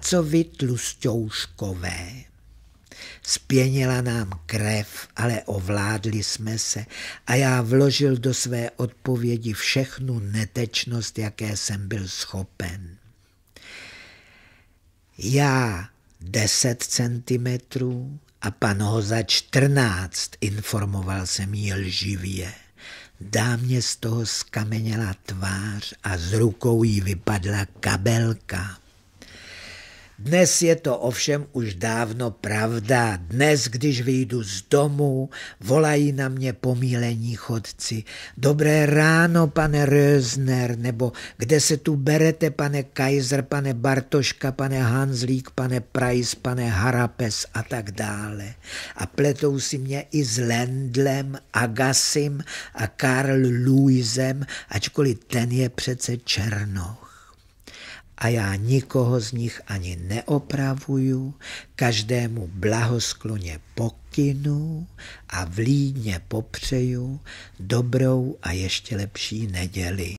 co vy tlusťouškové? Spěnila nám krev, ale ovládli jsme se a já vložil do své odpovědi všechnu netečnost, jaké jsem byl schopen. Já 10 centimetrů a pan ho za 14, informoval jsem ji lživě. Dámě z toho skameněla tvář a z rukou jí vypadla kabelka. Dnes je to ovšem už dávno pravda. Dnes, když vyjdu z domu, volají na mě pomílení chodci. Dobré ráno, pane Rözner, nebo kde se tu berete, pane Kaiser, pane Bartoška, pane Hanslík, pane Price, pane Harapes a tak dále. A pletou si mě i s Lendlem, Agasim a Karl Luisem, ačkoliv ten je přece Černoch a já nikoho z nich ani neopravuju, každému blahoskloně pokynu a vlídně popřeju dobrou a ještě lepší neděli.